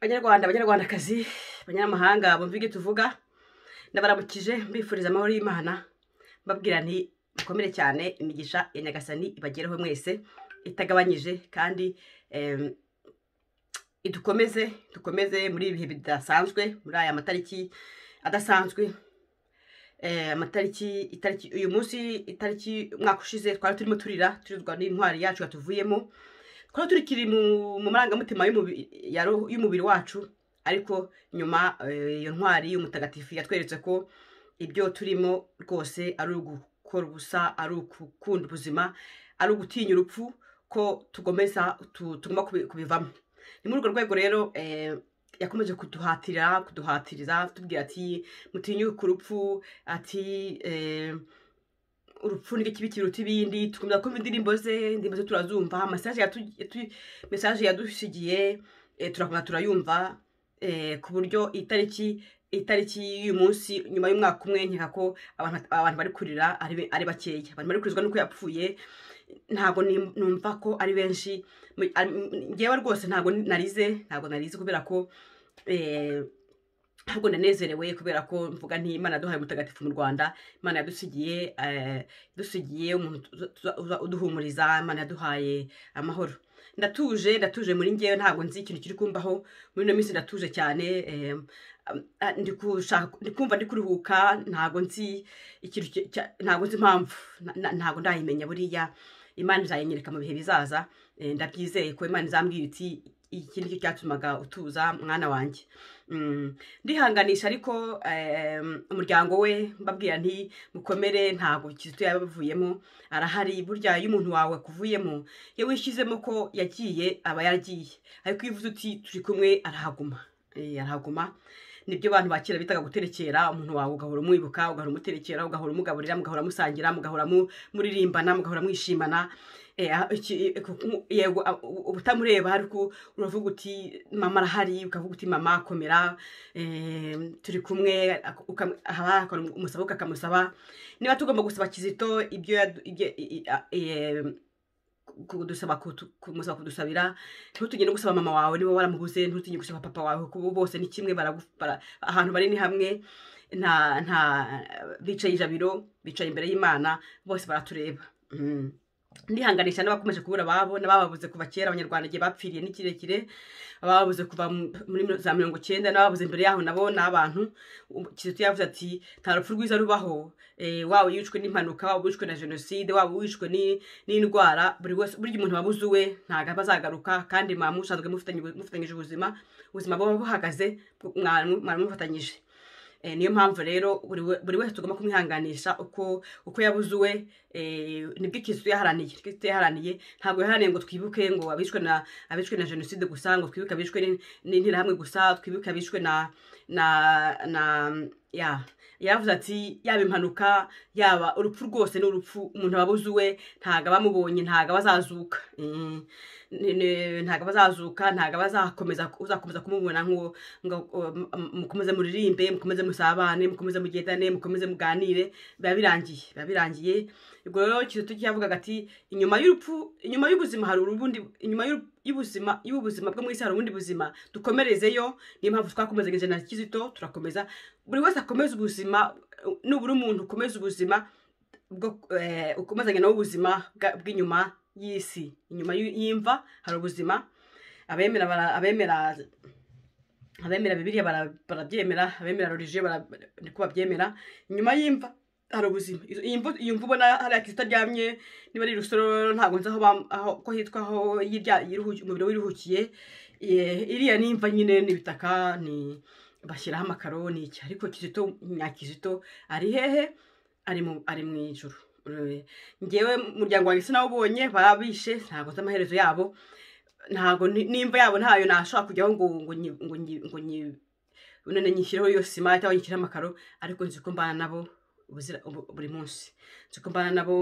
abanyarwanda abanyarwandakazi abanyamahanga bumva ibyo tuvuga ndabaramukije mbifuriza amahoro y'imana mbabwira nti mukomere cyane imigisha ya nyagasani ibagereho mwese itagabanyije kandi dukomeze dukomeze muri ibi bihe bidasanzwe muri aya matariki adasanzwe eh, amatariki itariki uyu munsi itariki umwaka ushize twari turimo turira turizwa n'intwari yacu yatuvuyemo kuko turikiri mu marangamutima y'umubiri wacu ariko nyuma eh, iyo ntwari y'umutagatifu yatweretse ko ibyo turimo rwose ari ugukora ubusa ari ugukunda ubuzima ari ugutinya urupfu ko tugomeza tugomba kubivamo ni muri urwo rwego rero eh, yakomeje kuduhatira kuduhatiriza tubwira ati mutinyuke urupfu ati eh, urupfu ikibikira uruta ibindi tukumva kumva indirimbo ze indirimbo ze turazumva amasaje mesaje yadusigiye eh, turakomeza turayumva eh, ku buryo itariki itariki y'uyu munsi nyuma y'umwaka umwe nkeka ko abantu bari kurira ari bakeya abantu bari kurizwa nuko yapfuye ntabwo numva ko ari benshi ngewe rwose ntabwo narize ntabwo narize kubera ko eh, ahubwo ndanezerewe kubera ko mvuga nti imana duhaye umutagatifu mu rwanda imana yadusigiye eh, dusigiye umuntu uduhumuriza imana yaduhaye amahoro ndatuje ndatuje muri ngewe ntabwo nzi ikintu kiri kumbaho muri ino minsi ndatuje cyane ndi kumva ndi kuruhuka ntabwo nzi ikintu ntabwo nzi impamvu ntabwo ndayimenya buriya imana izayinyereka mu bihe bizaza eh, ndabyizeye ko imana izambwira iti iki cyo cyatumaga utuza mwana wanjye mm, ndihanganisha ariko umuryango we mbabwira nti mukomere ntabwo kizito yaba abivuyemo arahari burya iyo umuntu wawe akuvuyemo iyo wishyizemo ko yagiye aba yagiye ariko iyo uvuze uti turi kumwe arahaguma eh, arahaguma nibyo abantu bakera bitaga guterekera umuntu wawe ugahora umwibuka ugahora umuterekera ugahora umugaburira mugahora musangira mugahora muririmbana mugahora mwishimana yego eh, ah, eh, eh, ah, utamureba hari uravuga uti mama arahari ukavuga uti mama akomera turi kumwe umusaba ukamusaba niba tugomba gusaba kizito ibyo kudusaba kumusaba kudusabira ntutugende gusaba mama wawe niba waramubuze ntutugende gusaba papa wawe kuko bose ni kimwe ahantu bari ni hamwe nta bicaye ijabiro bicaye imbere y'imana bose baratureba mm. ndihanganisha n'abakomeje kubura ababo n'ababuze kuva kera abanyarwanda igihe bapfiriye ni ababuze kuva muri za mirongo icyenda n'ababuze imbere yaho nabo ni abantu kizito yavuze ati nta rupfu rwiza rubaho eh, waba wicwe n'impanuka waba wicwe na jenoside waba wicwe n'indwara buri wese burya umuntu wabuze uwe ntabwo aba azagaruka kandi muba musanzwe mufatanyije ubuzima ubuzima buba buhagaze mwaramufatanyije eh, niyo mpamvu rero buri wese tugomba kumwihanganisha uko yabuze uwe Eh, nibwo ikizu yaharaniye ikizu yaharaniye ntabwo yaharaniye ngo twibuke ngo abishwe na abishwe na jenoside gusa ngo twibuke abishwe n'interahamwe gusa twibuke abishwe na na na ya yaravuze ati yaba impanuka yaba urupfu rwose ni urupfu umuntu aba abuzuwe ntabwo aba amubonye ntabwo aba azazuka eh, ntabwo uzakomeza kumubona ntabwo ngo azakomeza kumubona nk'uwo mukomeze muririmbe mukomeze musabane mukomeze mugendane mukomeze muganire biba birangiye biba birangiye ubwo rero kizu tukiyavuga ati inyuma y'urupfu inyuma y'ubuzima hari urubundi inyuma y'ubuzima y'ubuzima bwo mu isi hari ubundi buzima dukomerezeyo niyo mpamvu twakomezaga ijana kizito turakomeza buri wese akomeza ubuzima nubura umuntu ukomeza ubuzima eh, ukomezanya nawe ubuzima bw'inyuma y'isi inyuma y'imva hari ubuzima abemera abemera abemera bibiriya barabyemera abemera rorije niko babyemera inyuma y'imva hari ubuzima iyi mvu ubona hariya aryamye niba ari irusororo ntabwo nzi aho ko hitwa aho umubiri wiruhukiye iriya ni imva nyine n'ibitaka ni bashyiraho amakaro ni iki ariko kizito nyakizito ari hehe ari mu ijoro ngewe umuryango wanjye sinawubonye barabishe ntabwo nzi amaherezo yabo ntabwo n'imva yabo ntayo nashobora kujyaho ngo ngo ngo ngo nyishyireho iyo sima cyangwa nyishyireho amakaro ariko nzi ko mbana nabo buri munsi nshobora nabo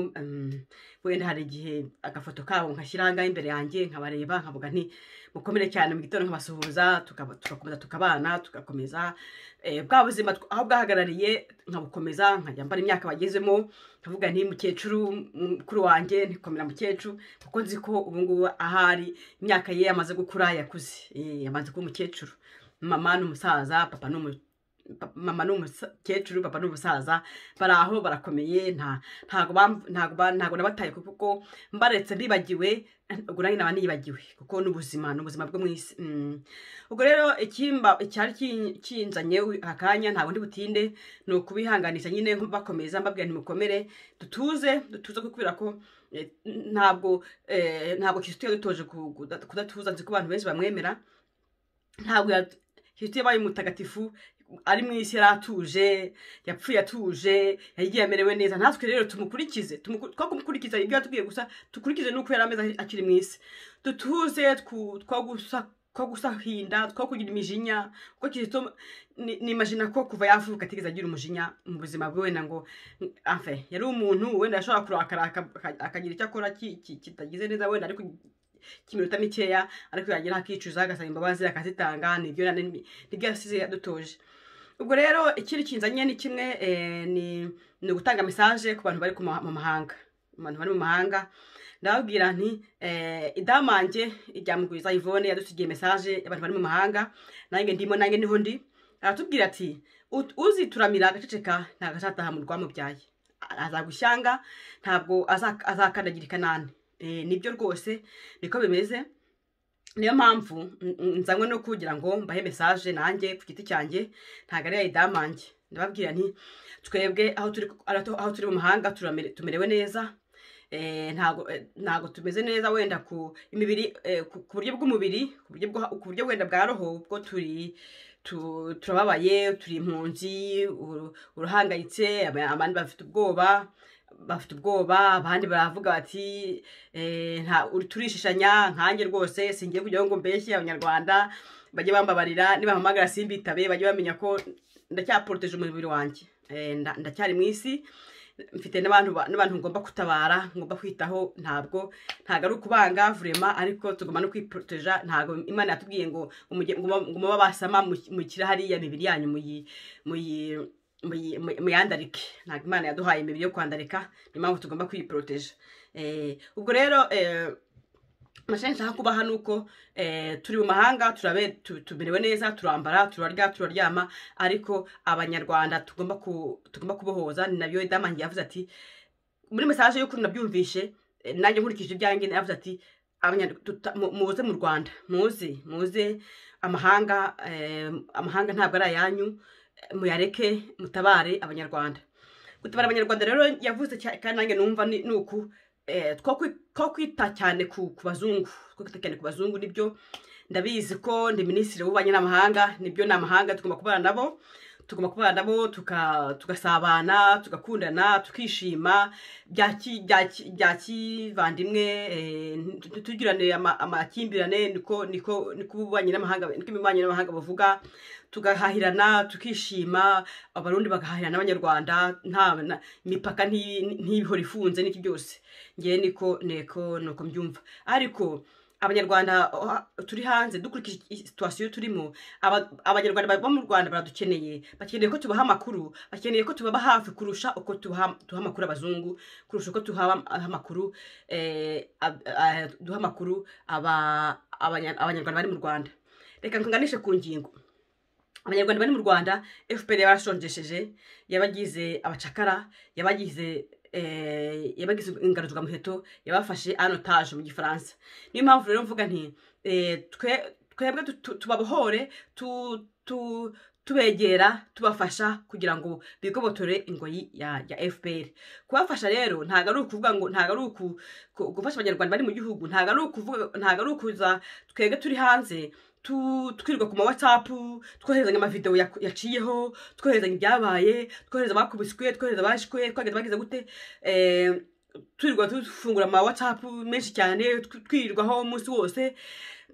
wenda hari igihe agafoto kabo nkashyira imbere yanjye nkabareba nkavuga nti mukomere cyane mu gitondo nkabasuhuza tugakomeza tukabana tugakomeza eh, bwa buzima aho bwahagarariye nkabukomeza nkajya mbara imyaka bagezemo nkavuga nti mukecuru mukuru wanjye ntikomera mukecuru kuko nzi ko ubungubu ahari imyaka ye yamaze gukura yakuze eh, yamaze kuba umukecuru mama numusaza papa ni mama ni umukecuru papa ni umusaza bari aho barakomeye ntabwo nabataye kuko mbaretse bibagiwe ubwo nanjye naba nibagiwe kuko n'ubuzima ni ubuzima bwo mu isi mm. ubwo rero cyari kinzanye akanya ntabwo ndi butinde ni ukubihanganisha nyine bakomeza mbabwira ntimukomere dutuze dutuze kubera ko eh, ntabwo eh, ntabwo kisitiye dutoje kudatuza nzi ko abantu benshi bamwemera ntabwo kisitiye yabaye ari mu isi atuje yapfuye atuje yagiye amerewe neza natwe rero tumukurikize two kumukurikiza ibyo yatubwiye gusa dukurikize n'uko yari ameze akiri mu isi dutuze two gusahinda two kugira imijinya kuko kizito nimajina ko kuva yavuka atigeze agira umujinya mu buzima bwe wenda ngo amfe yari umuntu wenda yashobora kurakara akagira icyo akora kitagize neza wenda ariko k'iminota mikeya ariko yagira akicuza agasaba imbabazi akazitanga nibyo yasize yadutoje ubwo rero ikindi kinzanye ni kimwe eh, ni ugutanga mesaje ku bantu bari mu mahanga abantu bari mu mahanga ndababwira nti eh, idamange ijya mugwiza ivone yadusigiye mesaje abantu bari mu mahanga nange ndimo nange niho ndi aratubwira ati uzituramira agaceceka ntabwo azataha mu rwamubyaye azagushyanga ntabwo azakandagira nane eh, nibyo rwose niko bimeze niyo mpamvu nzanywe no kugira ngo mbahe mesaje nanjye ku giti cyanjye ntabwo ari idamange ndababwira nti twebwe aho turi mu mahanga tumerewe neza eh, ntabwo eh, tumeze neza wenda ku imibiri eh, ku buryo bw'umubiri ku buryo wenda bwa roho ubwo turi turababaye turi impunzi uruhangayitse abandi bafite ubwoba bafite ubwoba abandi baravuga bati eh, turishishanya nkange rwose singiye kugira ngo mbeshye abanyarwanda bajye bambabarira nibahamagara simbitabe bajye bamenya ko ndacyaporoteje umubiri wanjye eh, ndacyari mu isi mfite n'abantu ngomba kutabara ngomba kwitaho ntabwo ntabwo ari ukubanga vurema ariko tugomba no kwiporoteja ntabwo imana yatubwiye ngo ngo muba basama mukira hariya mibiri yanyu muyi muyandarike ntabwo imana yaduhaye imibiri yo kwandarika niyo mpamvu tugomba kwiyiporoteje eh, ubwo rero eh, amashyari nshaka kubaha ni uko eh, turi mu mahanga turabe tumerewe neza turambara turarya turaryama ariko abanyarwanda tugomba kubohoza ni nabyo damangi yavuze ati muri mesaje y'ukuri nabyumvishe nanjye nkurikije ibyanjye yavuze ati muze mu rwanda muze muze amahanga amahanga ntabwo ari ayanyu muyareke mutabare abanyarwanda gutabara abanyarwanda rero yavuze kandi nanjye numva ni uku eh, two kwita cyane ku bazungu two kwita cyane ku bazungu nibyo ndabizi ko ndi minisitiri w'ububanyi n'amahanga nibyo ni amahanga tugomba kubana nabo tugomba kubana nabo tugasabana tugakundana tukishima bya kivandimwe ntitugirane eh, amakimbirane niko ububanyi n'amahanga niko imibanyi n'amahanga bavuga tugahahirana tukishima abarundi bagahahirana n'abanyarwanda nta imipaka ntibihora ifunze n'iki byose ngewe niko neko nuko mbyumva ariko abanyarwanda turi hanze dukurikije situwasiyo turimo abanyarwanda bo mu rwanda baradukeneye bakeneye ko tubaha amakuru bakeneye ko tubaha hafi kurusha uko tuha amakuru abazungu kurusha uko tuha amakuru duha amakuru abanyarwanda bari mu rwanda reka ntunganishe ku ngingo abanyarwanda bari mu rwanda fpr barashonjesheje yabagize abacakara yabagize Eh, yabagize muheto yabafashe anotaje mu gifaransa niyo mpamvu rero mvuga nti eh, twebwe tubabohore tubegera tubafasha kugira ngo bigobotore ingoyi ya fpr kubafasha rero ntabwo ari ukuvuga ngo ntabwo ari gufasha abanyarwanda bari mu gihugu ntabwo ari ukuza twebwe turi hanze twirirwa ku ma watsapu twoherezanya amavidewo yaciyeho twoherezanya ibyabaye twohereza abakubiswe twohereza abashwe twagenda bagize gute eh, twirirwa dufungura ama watsapu menshi cyane twirirwaho umunsi wose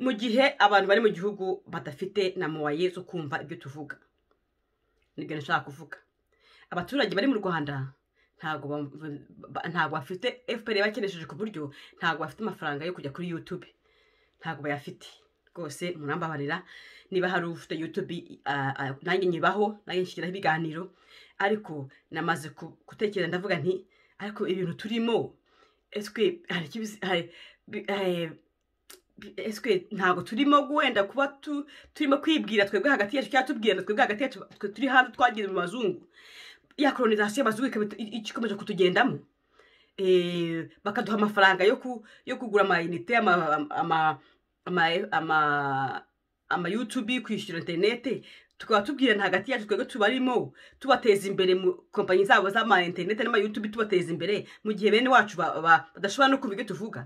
mu gihe abantu bari mu gihugu badafite na muwaye zo kumva ibyo tuvuga nibyo nshaka kuvuga abaturage bari mu rwanda ntabwo bafite fpr bakenesheje ku buryo ntabwo bafite amafaranga yo kujya kuri yutube ntabwo bayafite rwose murambabarira niba hari ufite yutubi ah, ah, nanjye nyibaho nanjye nshyiraho ibiganiro ariko namaze gutekereza ndavuga nti ariko ibintu turimo eswe eh, ntabwo turimo wenda kuba turimo kwibwira twebwe hagati yacu cyangwa tubwirana twebwe hagati yacu turi hanze twagiye mu mazungu ya koronisasiyo y'abazungu ikomeje kutugendamo eh, bakaduha amafaranga yo kugura amayinite ama ama yutubi kwishyura interineti tukaba tubwirana hagati yacu twebwe tubarimo tubateza imbere mu kompanyi zabo z'ama interineti n'ama yutubi tubateza imbere mu gihe bene wacu badashobora no kumva tuvuga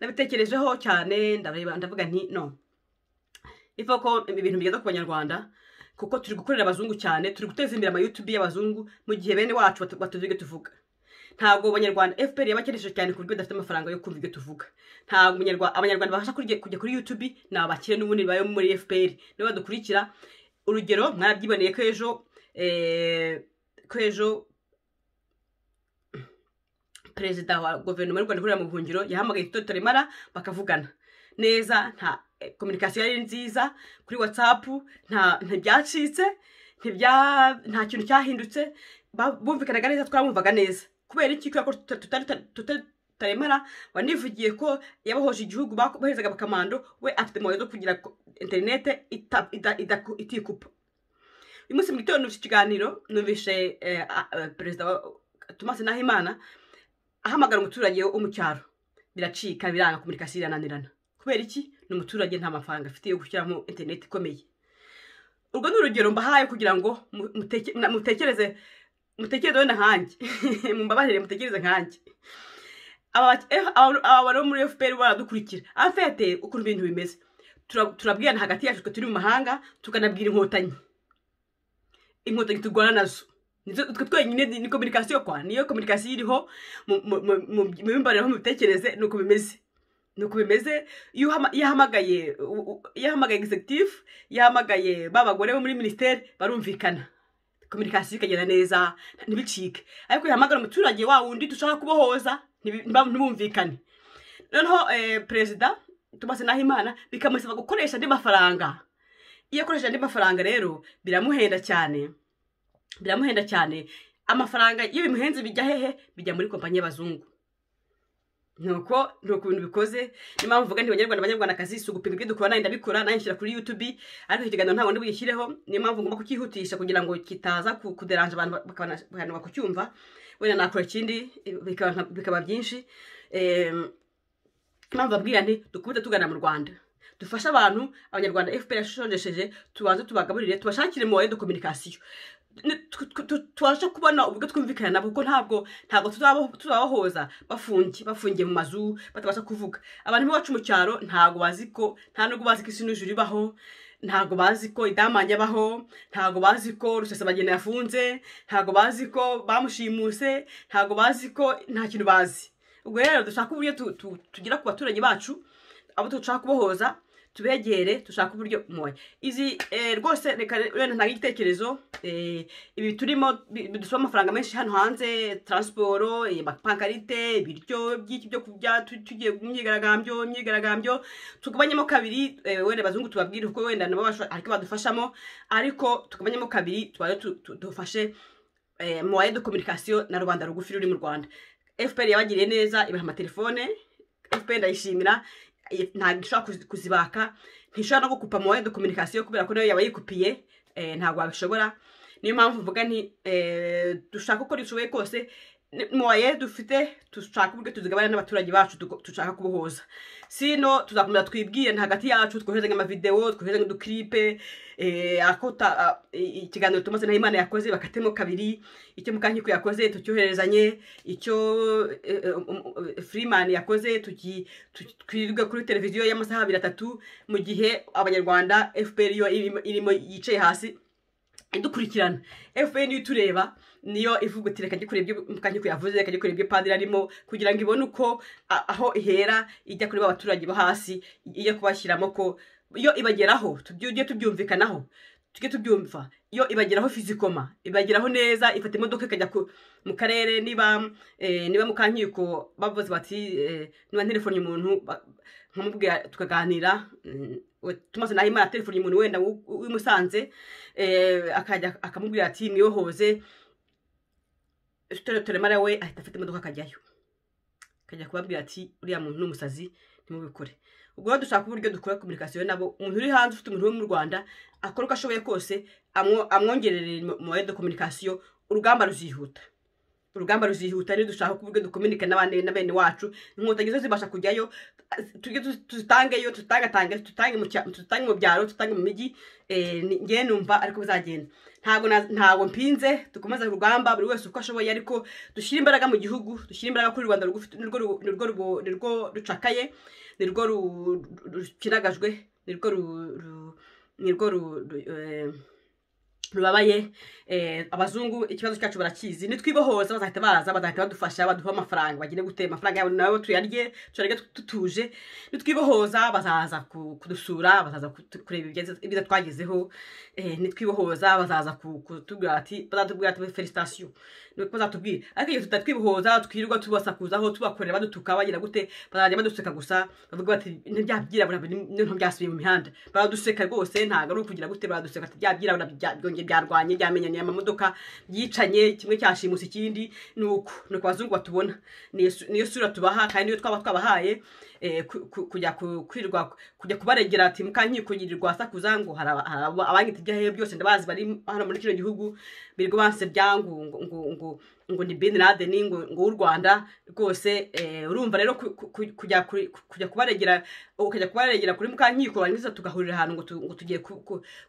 nabitekerejeho cyane ndareba ndavuga nti no ivuga ko ibintu bigeza ku banyarwanda kuko turi gukorera abazungu cyane turi guteza imbere ama yutubi y'abazungu mu gihe bene wacu batubwira tuvuga ntabwo abanyarwanda fpr yabakeresheje cyane ku buryo badafite amafaranga yo kumva ibyo tuvuga ntabwo abanyarwanda babasha kujya kuri youtube ni abakire n'ubundi bayo muri fpr niba badukurikira urugero mwarabyiboneye ko ejo eh, ko ejo perezida wa guverinoma y'u rwanda ikorera mu buhungiro yahamagaye itora taremara bakavugana neza nta kominikasiyo yari nziza kuri watsapu ntibyacitse nta kintu cyahindutse bumvikanaga neza twamwumvaga neza kubera iki kubera ko tutaremara wanivugiye ko yabahoje igihugu baherezaga abakamando we afite amabuye yo kugira interinete itikupa uyu munsi mu gitondo numvise ikiganiro numvise eh, eh, perezida Thomas Nahimana ahamagara umuturage wo mu cyaro biracika biranga kominikasiyo irananirana kubera iki ni umuturage nta mafaranga afite yo gushyiramo interineti ikomeye urwo ni urugero mbahaye kugira ngo mutekereze mutekereze wenda nkanjye mumbabarire mutekereze nkanjye eh, aba bari bo muri fpr baradukurikira afete ukuntu ibintu bimeze turabwirana hagati yacu twe turi mu mahanga tukanabwira inkotanyi inkotanyi turwana nazo twe twenyine ni kominikasiyo kwa niyo kominikasiyo iriho mu mimbariro mu mitekerereze ni uko bimeze ni uko bimeze iyo yahamagaye yahamagaye egisegitifu yahamagaye ba bagore bo muri minisiteri barumvikana kominikasiyo ikagenda neza ntibicike ariko ihamagara umuturage wa wundi dushaka kubohoza ntibumvikane noneho eh, perezida tumaze naho imana bikamusaba gukoresha andi mafaranga iyo akoresheje andi mafaranga rero biramuhenda cyane biramuhenda cyane amafaranga iyo bimuhenze bijya hehe bijya muri kompanyi y'abazungu nuko ni ukuntu bikoze niyo mpamvu mvuga nti banyarwanda abanyarwandakazi si ugupinga ibyo dukora nanjye ndabikora nanjye nshyira kuri yutubi ariko iki kiganiro nta wundi buyishyireho niyo mpamvu ngomba kukihutisha kugira ngo kitaza kuderanje abantu bakananirwa kucyumva wenda nakora ikindi bikaba byinshi impamvu babwira nti dukubita tugana mu rwanda dufashe abantu abanyarwanda fpr yashojesheje tubanze tubagaburire tubashakire mu wayido kominikasiyo tubashe kubona uburyo twumvikana nabo kuko ntabwo ntabwo tuzabahoza bafungiye bafungiye mu mazu batabasha kuvuga abantu bacu mu cyaro ntabwo bazi ko nta nubwo bazi ko isi n'ijuru ibaho ntabwo bazi ko idamanye abaho ntabwo bazi ko rusesabageni yafunze ntabwo bazi ko bamushimuse ntabwo bazi ko nta kintu bazi ubwo rero dushaka uburyo tugera ku baturage bacu abo dushaka kubohoza tubegere dushake uburyo mwoye izi eh, rwose reka wenda ntange igitekerezo eh, ibi turimo dusaba amafaranga menshi hano hanze taransiporo eh, pankarite ibiryo by'iki byo kurya tugiye mu myigaragambyo imyigaragambyo tugabanyemo kabiri wenda abazungu tubabwire kuko wenda nabo ariko badufashamo ariko tugabanyemo kabiri tubaye dufashe muwaye de kominikasiyo na rubanda rugufi ruri mu rwanda fpr yabagiriye neza ibaha amatelefone fpr ndayishimira ntabwo ishobora kuzibaka ntishobora no gukupa mu wenda kominikasiyo kubera ko nayo yaba yikupiye eh, ntabwo wabishobora niyo mpamvu mvuga ni eh, dushaka uko dushoboye kose moye dufite dushaka uburyo tuzigabane n'abaturage bacu dushaka kubohoza sino tuzakomeza twibwire hagati yacu twohereze nk'amavidewo twohereze nk'udukiripe eh, ikiganiro tumaze naho imana yakoze bakatemo kabiri icyo mukankiko yakoze tucyoherezanye icyo e, e, um, um, firimani yakoze twirirwe kuri televiziyo y'amasaha abiri atatu mu gihe abanyarwanda fpr irimo yicaye hasi dukurikirana fpr niyo itureba niyo ivuga uti reka njye kuyavuze reka njye kureba ibyo padiri arimo kugira ngo ibone uko aho ihera ijya kureba abaturage bo hasi ijya kubashyiramo ko iyo ibageraho tujye tubyumvikanaho tujye tubyumva iyo ibageraho fizikoma ibageraho neza ifata imodoka ikajya mu karere niba e, niba mu bavuze bati e, niba telefone umuntu nkamubwira tukaganira tumaze naho imana telefoni umuntu wenda wimusanze eh, akajya akamubwira ati niyohoze turemara we ahita afite imodoka akajyayo akajya kubabwira ati uriya muntu ni umusazi ntimubikore ubwo rero dushaka uburyo dukora kominikasiyo nabo umuntu uri hanze ufite umuntu wo mu rwanda akora uko ashoboye kose amwongerera mu de kominikasiyo urugamba ruzihuta urugamba ruzihutane dushaka kuvuga dukominike na bene wacu inkotanyi zo zibasha kujyayo tujye tuzitangeyo tutangatange tutange mu byaro tutange mu mijyi eh, njye numva ariko bizagenda ntabwo ntabwo mpinze dukomeza urugamba buri wese uko ashoboye ariko dushyire imbaraga mu gihugu dushyire imbaraga kuri rwanda nirwo rucakaye nirwo rukinagajwe nirwo nirwo eh, bibabaye eh, abazungu ikibazo cyacu barakizi nitwibohoza bazahita baza badahita badufasha baduha amafaranga bagire gutera amafaranga yabo nawe tuyarye tuyarye tutuje nitwibohoza bazaza kudusura bazaza kureba ibyiza twagezeho eh, nitwibohoza bazaza kutubwira ati bazatubwira ati felicitasiyo bazatubwira ariko igihe tutatwibohoza twirirwa tubasakuzaho tubakorera badutuka bagira gute bazajya baduseka gusa bavuga bati ntibyabwirabura ntabwo byasubiye mu mihanda baraduseka rwose ntabwo ari ukugira gute baraduseka ati byabwirabura byongera byarwanye byamenyanye amamodoka byicanye kimwe cyashimusa ikindi ni uko ni uko abazungu batubona niyo sura tubaha kandi niyo twaba twabahaye Eh, kujya kwirwa kujya kubaregera ati mukankikugirirwa asakuza ngo hari abanyita ibyo ahehe byose ndabazi bari hano muri kino gihugu birirwa banse byangu ngo ngo ni bin laden ngo ngo w'u rwanda rwose eh, urumva rero kujya kujya kubaregera ukajya kubaregera kuri mukankiko warangiza tugahurira ahantu ngo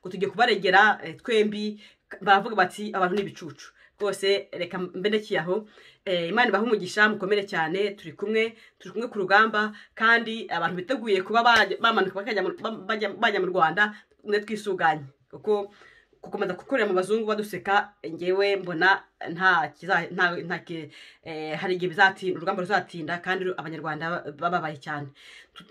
tugiye kubaregera eh, twembi baravuga bati abantu ni ibicucu rwose reka mbe aho eh, imana ibaha umugisha mukomere cyane turi kumwe turi kumwe ku rugamba kandi abantu biteguye kuba bamanuka bajya mu rwanda mwe twisuganye kuko gukomeza gukorera mu bazungu baduseka ngewe mbona nta eh, hari igihe bizatinda urugamba ruzatinda kandi abanyarwanda bababaye cyane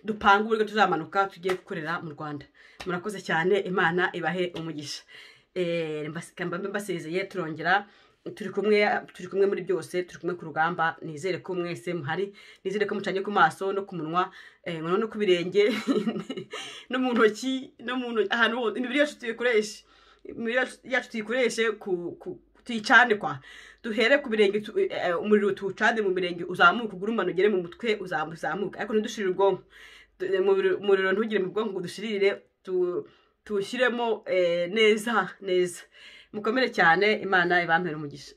dupange uburyo tuzamanuka tugiye gukorera mu rwanda murakoze cyane imana ibahe umugisha eh, mbasezeye turongera turi kumwe turi kumwe muri byose turi kumwe ku rugamba nizere ko mwese muhari nizere ko mucanye ku maso no ku munwa eh, no ku birenge no mu ntoki no mu ntoki ahantu imibiri yacu tuyikoreshe imibiri yacu tuyikoreshe tuyicane duhere ku birenge eh, umuriro tuwucane mu mirenge uzamuke ugurumane ugere mu mutwe uzamuke ariko ntidushirire ubwonko eh, umuriro ntugire mu bwonko ngo dushirire tuwushyiremo neza neza mukomere cyane imana ibampere umugisha